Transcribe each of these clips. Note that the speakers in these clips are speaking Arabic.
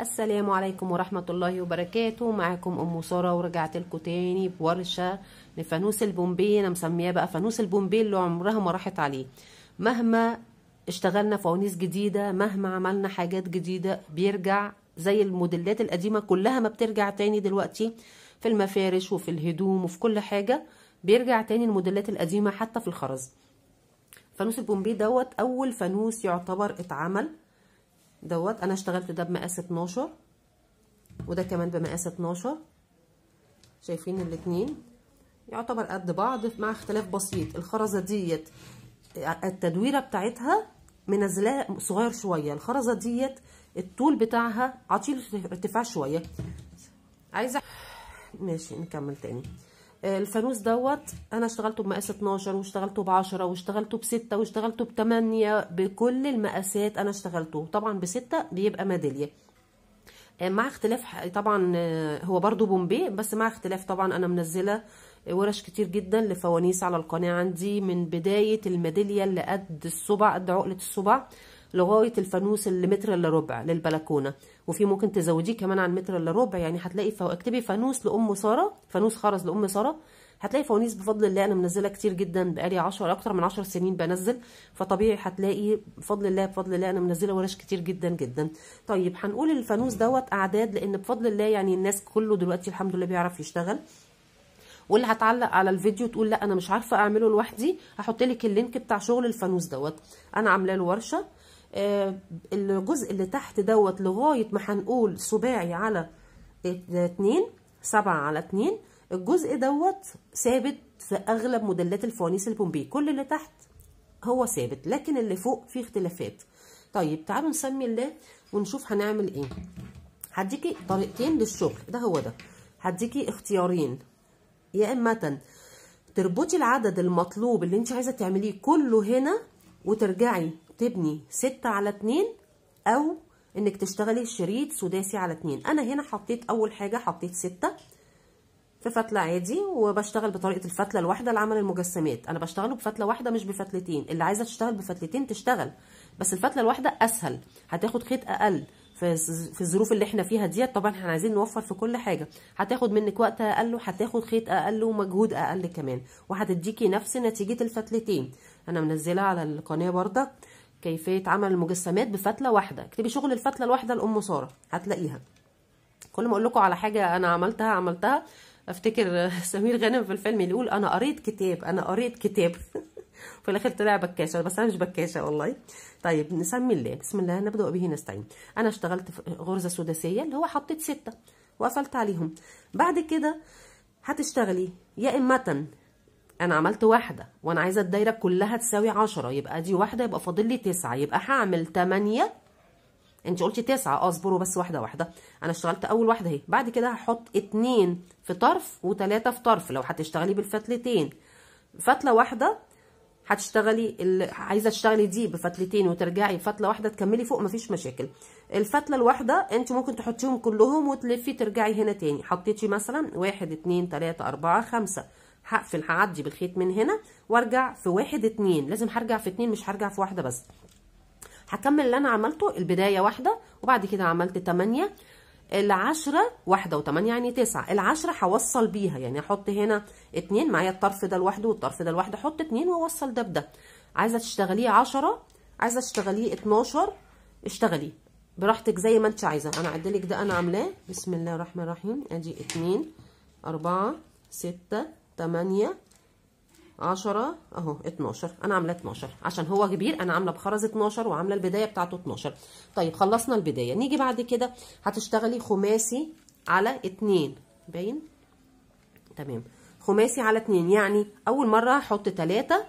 السلام عليكم ورحمة الله وبركاته معاكم أم سارة ورجعت لكم تاني بورشة لفانوس البومبي أنا مسمياه بقى فانوس البومبي اللي عمرها ما راحت عليه مهما اشتغلنا فوانيس جديدة مهما عملنا حاجات جديدة بيرجع زي الموديلات القديمة كلها ما بترجع تاني دلوقتي في المفارش وفي الهدوم وفي كل حاجة بيرجع تاني الموديلات القديمة حتى في الخرز فانوس البومبي دوت أول فانوس يعتبر اتعمل دوت انا اشتغلت ده بمقاس 12 وده كمان بمقاس 12 شايفين الاتنين يعتبر قد بعض مع اختلاف بسيط الخرزه ديت التدويره بتاعتها منزلاه صغير شويه الخرزه ديت الطول بتاعها عطيل ارتفاع شويه عايزه ماشي نكمل تاني الفانوس دوت انا اشتغلته بمقاس 12 واشتغلته ب 10 واشتغلته بستة واشتغلته 8 بكل المقاسات انا اشتغلته طبعا بستة بيبقى ميداليه آه، مع اختلاف طبعا آه، هو برضو بومبي بس مع اختلاف طبعا انا منزله ورش كتير جدا لفوانيس على القناه عندي من بدايه الميداليه اللي قد الصبع قد عقله الصبع لغايه الفانوس اللي متر الا ربع للبلكونه وفي ممكن تزوديه كمان عن متر الا ربع يعني هتلاقي فو... اكتبي فانوس لام ساره فانوس خرز لام ساره هتلاقي فوانيس بفضل الله انا منزله كتير جدا بقالي 10 اكتر من 10 سنين بنزل فطبيعي هتلاقي بفضل الله بفضل الله انا منزله ورش كتير جدا جدا طيب هنقول الفانوس دوت اعداد لان بفضل الله يعني الناس كله دلوقتي الحمد لله بيعرف يشتغل واللي هتعلق على الفيديو تقول لا انا مش عارفه اعمله لوحدي هحط لك اللينك بتاع شغل الفانوس دوت انا عامله له ورشه آه، الجزء اللي تحت دوت لغايه ما هنقول سباعي على اتنين سبعة على اتنين الجزء دوت ثابت في اغلب موديلات الفوانيس البومبي كل اللي تحت هو ثابت لكن اللي فوق فيه اختلافات طيب تعالوا نسمي الله ونشوف هنعمل ايه هديكي طريقتين للشغل ده هو ده هديكي اختيارين يا اما تربطي العدد المطلوب اللي انت عايزه تعمليه كله هنا وترجعي تبني ستة على اتنين او انك تشتغلي شريط سداسي على اتنين انا هنا حطيت اول حاجة حطيت ستة في فتلة عادي وبشتغل بطريقة الفتلة الواحدة لعمل المجسمات انا بشتغله بفتلة واحدة مش بفتلتين اللي عايزة تشتغل بفتلتين تشتغل بس الفتلة الواحدة اسهل هتاخد خيط اقل في الظروف اللي احنا فيها ديت طبعا احنا عايزين نوفر في كل حاجه هتاخد منك وقت اقل وهتاخد خيط اقل ومجهود اقل كمان وهتديكي نفس نتيجه الفتلتين انا منزلها على القناه برضك كيفيه عمل المجسمات بفتله واحده اكتبي شغل الفتله الواحده لام ساره هتلاقيها كل ما اقول لكم على حاجه انا عملتها عملتها افتكر سمير غانم في الفيلم اللي يقول انا قريت كتاب انا قريت كتاب في الاخر طلع بكاشه بس انا مش بكاشه والله طيب نسمي الله بسم الله نبدا به نستعين انا اشتغلت في غرزه سداسيه اللي هو حطيت سته وقفلت عليهم بعد كده هتشتغلي يا اما انا عملت واحدة وانا عايزة الدايرة كلها تساوي عشرة يبقى دي واحدة يبقى فاضل لي تسعة يبقى هعمل تمانية انت قلتي تسعة اه اصبروا بس واحدة واحدة انا اشتغلت اول واحدة اهي بعد كده هحط اتنين في طرف وتلاتة في طرف لو هتشتغلي بالفتلتين فتلة واحدة هتشتغلي ال... عايزه تشتغلي دي بفتلتين وترجعي فتله واحده تكملي فوق مفيش مشاكل الفتله الواحده انت ممكن تحطيهم كلهم وتلفي ترجعي هنا تاني حطيتي مثلا واحد اتنين تلاته اربعه خمسه هقفل هعدي بالخيط من هنا وارجع في واحد اتنين لازم هرجع في اتنين مش هرجع في واحده بس هكمل اللي انا عملته البدايه واحده وبعد كده عملت تمانيه العشرة واحدة وتمانية يعني تسعة العشرة هوصل بيها يعني احط هنا اتنين معايا الطرف ده لوحده والطرف ده لوحده احط اتنين واوصل ده بده عايزة تشتغليه عشرة عايزة تشتغليه اتناشر اشتغليه براحتك زي ما انت عايزة انا عدلك ده انا عاملاه بسم الله الرحمن الرحيم ادي اتنين اربعة ستة تمانية عشرة اهو اتناشر انا عاملة اتناشر عشان هو كبير انا عاملة بخرز اتناشر وعاملة البداية بتاعته اتناشر طيب خلصنا البداية نيجي بعد كده هتشتغلي خماسي على اتنين باين تمام خماسي على اتنين يعني اول مرة هحط تلاتة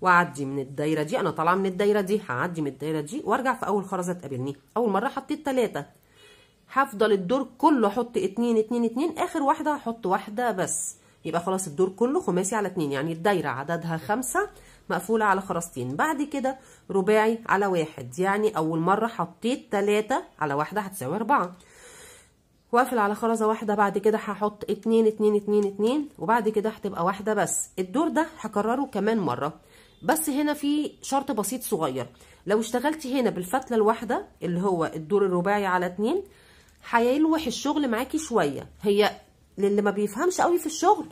واعدي من الدايرة دي انا طالعة من الدايرة دي هعدي من الدايرة دي وارجع في اول خرزة تقابلني اول مرة حطيت تلاتة هفضل الدور كله احط اتنين اتنين اتنين اخر واحدة هحط واحدة بس يبقى خلاص الدور كله خماسي على اتنين يعني الدايرة عددها خمسة مقفولة على خرستين بعد كده رباعي على واحد يعني أول مرة حطيت تلاتة على واحدة هتساوي أربعة واقفل على خرزة واحدة بعد كده هحط اتنين اتنين اتنين اتنين وبعد كده هتبقى واحدة بس الدور ده هكرره كمان مرة بس هنا في شرط بسيط صغير لو اشتغلتي هنا بالفتلة الواحدة اللي هو الدور الرباعي على اتنين هيلوح الشغل معاكي شوية هي للي ما بيفهمش قوي في الشغل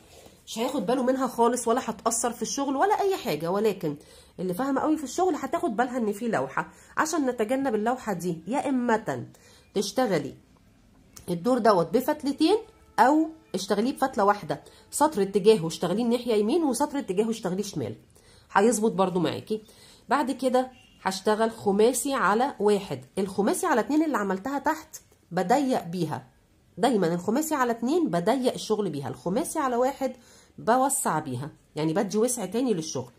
مش هياخد باله منها خالص ولا هتأثر في الشغل ولا أي حاجة ولكن اللي فاهمة قوي في الشغل هتاخد بالها إن في لوحة عشان نتجنب اللوحة دي يا إما تشتغلي الدور دوت بفتلتين أو اشتغليه بفتلة واحدة سطر اتجاهه اشتغليه ناحية يمين وسطر اتجاهه اشتغليه شمال هيظبط برده معاكي بعد كده هشتغل خماسي على واحد الخماسي على اتنين اللي عملتها تحت بضيق بيها دايما الخماسي على اتنين بضيق الشغل بيها الخماسي على واحد بوسع بيها يعني بدي وسع تاني للشغل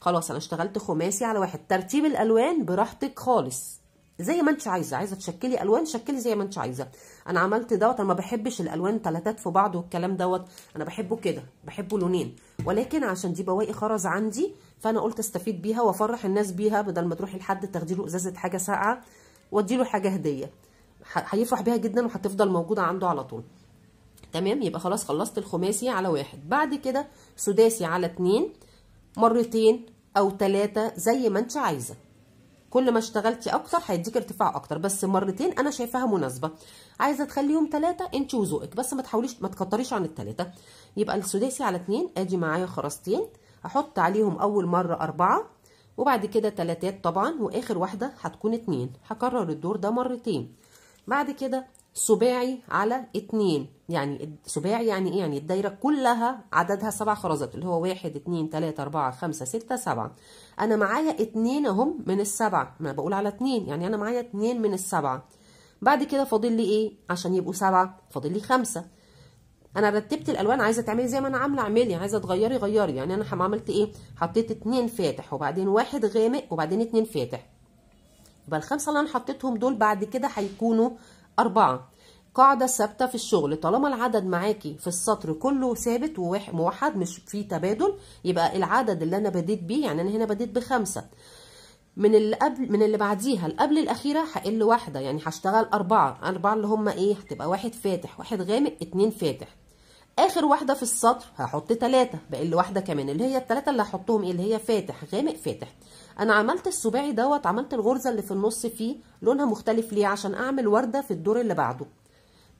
خلاص انا اشتغلت خماسي على واحد ترتيب الالوان براحتك خالص زي ما انت عايزه عايزه تشكلي الوان شكلي زي ما انت عايزه انا عملت دوت انا ما بحبش الالوان ثلاثات في بعض والكلام دوت انا بحبه كده بحبه لونين ولكن عشان دي بواقي خرز عندي فانا قلت استفيد بيها وافرح الناس بيها بدل ما تروحي لحد تاخدي له ازازه حاجه ساقعه وادي له حاجه هديه هيفرح بيها جدا وهتفضل موجوده عنده على طول تمام يبقى خلاص خلصت الخماسي على واحد بعد كده سداسي على اتنين مرتين او تلاتة زي ما انت عايزه كل ما اشتغلتي اكتر هيديك ارتفاع اكتر بس مرتين انا شايفاها مناسبه عايزه تخليهم تلاتة انت وذوقك بس ما تحاوليش ما تكتريش عن التلاتة يبقى السداسي على اتنين ادي معايا خرزتين هحط عليهم اول مره اربعه وبعد كده تلاتات طبعا واخر واحده هتكون اتنين هكرر الدور ده مرتين بعد كده سباعي على اتنين يعني سباعي يعني ايه يعني الدايرة كلها عددها سبع خرزات اللي هو واحد اتنين تلاتة اربعة خمسة ستة سبعة انا معايا اتنين اهم من السبعة ما بقول على اتنين يعني انا معايا اتنين من السبعة بعد كده فاضل لي ايه عشان يبقوا سبعة فاضل لي خمسة انا رتبت الالوان عايزه تعملي زي ما انا عامله اعملي عايزه تغيري غيري يعني انا عملت ايه حطيت اتنين فاتح وبعدين واحد غامق وبعدين اتنين فاتح يبقى الخمسه اللي انا حطيتهم دول بعد كده هيكونوا اربعه قاعده ثابته في الشغل طالما العدد معاكي في السطر كله ثابت وموحد مش فيه تبادل يبقى العدد اللي انا بديت بيه يعني انا هنا بديت بخمسه من اللي قبل من اللي بعديها القبل الاخيره هقل واحده يعني هشتغل اربعه اربعه اللي هم ايه هتبقى واحد فاتح واحد غامق اتنين فاتح اخر واحده في السطر هحط تلاته بقل واحده كمان اللي هي التلاته اللي هحطهم ايه اللي هي فاتح غامق فاتح انا عملت السباعي دوت عملت الغرزه اللي في النص فيه لونها مختلف ليه عشان اعمل ورده في الدور اللي بعده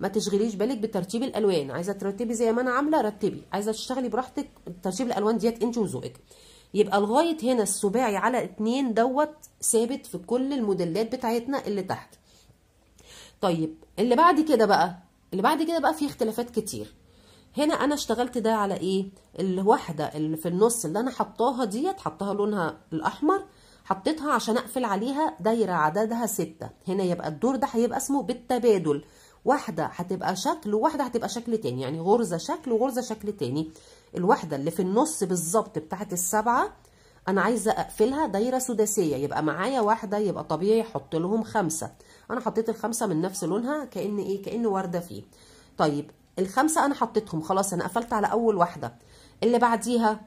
ما تشغليش بالك بترتيب الالوان عايزه ترتبي زي ما انا عامله رتبي عايزه تشتغلي براحتك ترتيب الالوان ديت انت وذوقك يبقى لغايه هنا السباعي على اتنين دوت ثابت في كل الموديلات بتاعتنا اللي تحت طيب اللي بعد كده بقى اللي بعد كده بقى في اختلافات كتير هنا انا اشتغلت ده على ايه الوحده اللي في النص اللي انا حطاها ديت حطاها لونها الاحمر حطيتها عشان اقفل عليها دايره عددها ستة هنا يبقى الدور ده هيبقى اسمه بالتبادل واحده هتبقى شكل وواحده هتبقى شكل تاني يعني غرزه شكل وغرزه شكل تاني الواحده اللي في النص بالظبط بتاعت السبعه انا عايزه اقفلها دايره سداسيه يبقى معايا واحده يبقى طبيعي احط لهم خمسه انا حطيت الخمسه من نفس لونها كان ايه كان ورده فيه طيب الخمسة أنا حطيتهم خلاص أنا قفلت على أول واحدة اللي بعديها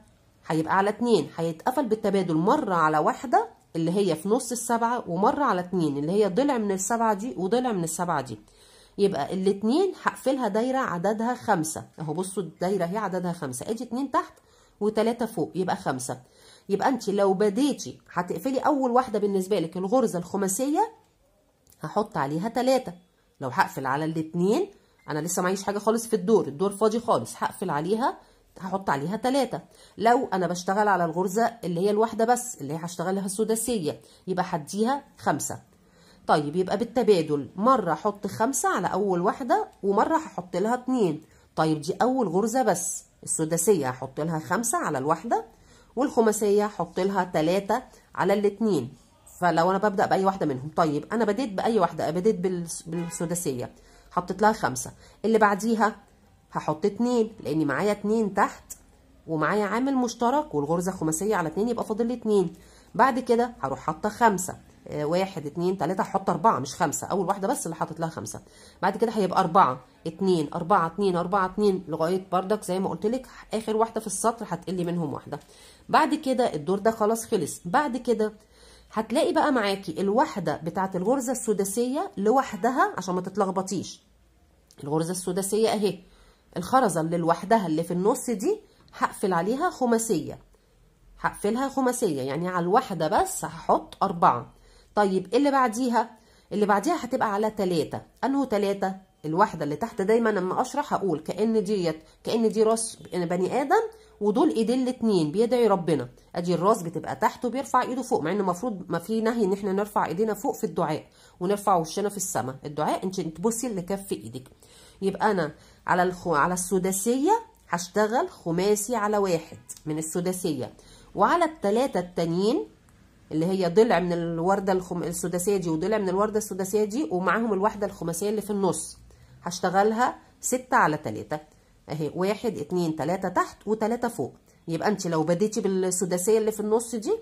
هيبقى على اتنين هيتقفل بالتبادل مرة على واحدة اللي هي في نص السبعة ومرة على اتنين اللي هي ضلع من السبعة دي وضلع من السبعة دي يبقى الاتنين هقفلها دايرة عددها خمسة اهو بصوا الدايرة هي عددها خمسة ادي اتنين تحت وتلاتة فوق يبقى خمسة يبقى انت لو بديتي هتقفلي اول واحدة بالنسبة لك الغرزة الخماسية هحط عليها تلاتة لو هقفل على الاتنين انا لسه معيش حاجه خالص في الدور الدور فاضي خالص هقفل عليها هحط عليها تلاتة لو انا بشتغل على الغرزه اللي هي الواحده بس اللي هي هشتغلها السداسيه يبقى هديها خمسة طيب يبقى بالتبادل مره احط خمسة على اول واحده ومره هحط لها اتنين طيب دي اول غرزه بس السداسيه هحط لها خمسة على الواحده والخماسيه هحط لها تلاتة على الاتنين فلو انا ببدا باي واحده منهم طيب انا بديت باي واحده بديت بالسداسيه حطيت لها خمسة اللي بعديها هحط اتنين لان معايا اتنين تحت ومعايا عامل مشترك والغرزة خماسية على اتنين يبقى فاضل لي اتنين بعد كده هروح حاطة خمسة آه، واحد اتنين تلاتة هحط اربعة مش خمسة اول واحدة بس اللي حاطط لها خمسة بعد كده هيبقى اربعة اتنين اربعة اتنين اربعة اتنين لغاية بردك زي ما قلت لك اخر واحدة في السطر هتقلي منهم واحدة بعد كده الدور ده خلاص خلص بعد كده هتلاقي بقى معاكي الواحدة بتاعت الغرزة السداسية لوحدها عشان ما تتلخبطيش الغرزة السداسية اهي الخرزة اللي لوحدها اللي في النص دي هقفل عليها خماسية هقفلها خماسية يعني على الواحدة بس هحط أربعة طيب اللي بعديها اللي بعديها هتبقى على تلاتة أنه تلاتة الواحدة اللي تحت دايما لما أشرح هقول كأن ديت كأن دي راس بني آدم ودول ايدين الاثنين بيدعي ربنا ادي الراس بتبقى تحت وبيرفع ايده فوق مع ان المفروض ما في نهي ان احنا نرفع ايدينا فوق في الدعاء ونرفع وشنا في السماء الدعاء انت تبصي لكف ايدك يبقى انا على الخو... على السداسيه هشتغل خماسي على واحد من السداسيه وعلى الثلاثه التانيين اللي هي ضلع من الورده الخم... السداسيه دي وضلع من الورده السداسيه دي ومعاهم الواحده الخماسيه اللي في النص هشتغلها ستة على 3 اهي واحد اتنين تلاتة تحت وتلاتة فوق يبقى انت لو بديتي بالسداسيه اللي في النص دي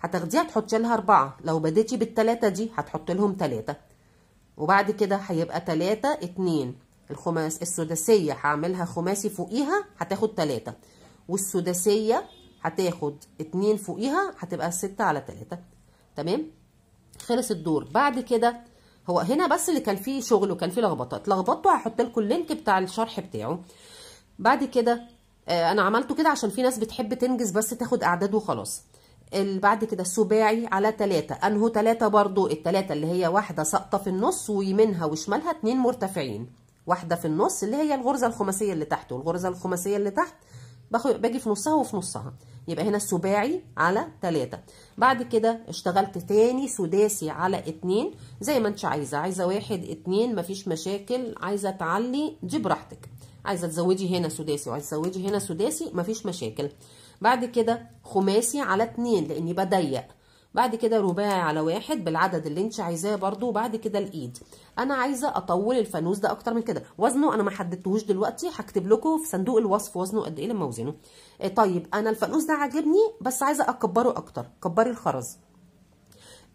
هتاخديها تحطي لها اربعه لو بديتي بالتلاته دي هتحط لهم تلاته وبعد كده هيبقى تلاته اتنين الخماس السداسيه هعملها خماسي فوقيها هتاخد تلاته والسداسيه هتاخد اتنين فوقيها هتبقى سته على تلاته تمام خلص الدور بعد كده هو هنا بس اللي كان فيه شغل وكان فيه لخبطات لخبطته هحط لكم اللينك بتاع الشرح بتاعه بعد كده آه، انا عملته كده عشان في ناس بتحب تنجز بس تاخد اعداد وخلاص بعد كده السباعي على تلاتة انهو تلاتة برضو التلاتة اللي هي واحدة ساقطة في النص ويمينها وشمالها اتنين مرتفعين واحدة في النص اللي هي الغرزة الخماسية اللي تحت والغرزة الخماسية اللي تحت باجي في نصها وفي نصها يبقى هنا السباعي على تلاتة بعد كده اشتغلت تاني سداسي على اتنين زي ما انت عايزة عايزة واحد اتنين مفيش مشاكل عايزة تعلي دي براحتك عايزه تزودي هنا سداسي وعايزه تزودي هنا سداسي مفيش مشاكل بعد كده خماسي على اتنين لاني بضيق بعد كده رباعي على واحد بالعدد اللي انت عايزاه برده وبعد كده الايد انا عايزه اطول الفانوس ده اكتر من كده وزنه انا ما حددتهوش دلوقتي هكتب لكم في صندوق الوصف وزنه قد ايه لما اوزنه إيه طيب انا الفانوس ده عاجبني بس عايزه اكبره اكتر كبري الخرز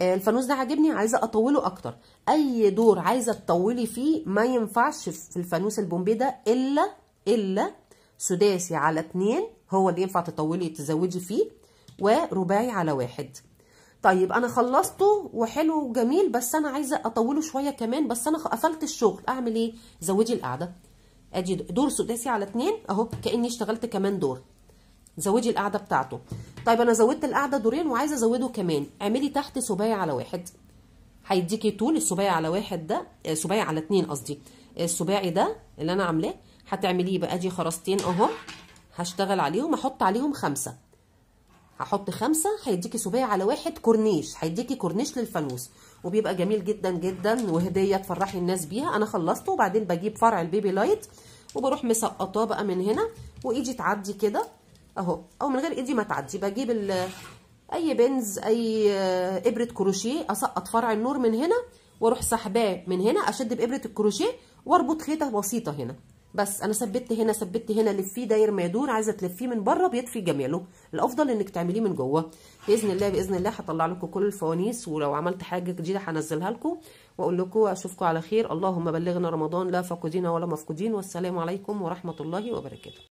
آه، الفانوس ده عاجبني عايزه اطوله اكتر اي دور عايزه تطولي فيه ما ينفعش في الفانوس البومبي ده الا الا سداسي على اتنين هو اللي ينفع تطولي تزودي فيه ورباعي على واحد طيب انا خلصته وحلو وجميل بس انا عايزه اطوله شويه كمان بس انا قفلت الشغل اعمل ايه زودي القعده ادي دور سداسي على اتنين اهو كاني اشتغلت كمان دور زودي القاعده بتاعته طيب انا زودت القاعده دورين وعايزه ازوده كمان اعملي تحت سباية على واحد هيديكي طول السباية على واحد ده سباية آه، على اتنين قصدي آه، السباعي ده اللي انا عاملاه هتعمليه بقى دي خرستين اهو هشتغل عليهم احط عليهم خمسه هحط خمسة هيديكي سباية على واحد كورنيش هيديكي كورنيش للفانوس وبيبقى جميل جدا جدا وهدية تفرحي الناس بيها انا خلصته وبعدين بجيب فرع البيبي لايت وبروح مسقطاه بقى من هنا وايدي تعدي كده اهو او من غير ايدي ما تعدي بجيب اي بنز اي آه، ابره كروشيه اسقط فرع النور من هنا واروح سحباه من هنا اشد بابره الكروشيه واربط خيطه بسيطه هنا بس انا ثبت هنا ثبت هنا لفيه داير ما يدور عايزه تلفيه من بره بيطفي جماله الافضل انك تعمليه من جوه باذن الله باذن الله هطلع لكم كل الفوانيس ولو عملت حاجه جديده هنزلها لكم واقول لكم اشوفكم على خير اللهم بلغنا رمضان لا فاقدين ولا مفقودين والسلام عليكم ورحمه الله وبركاته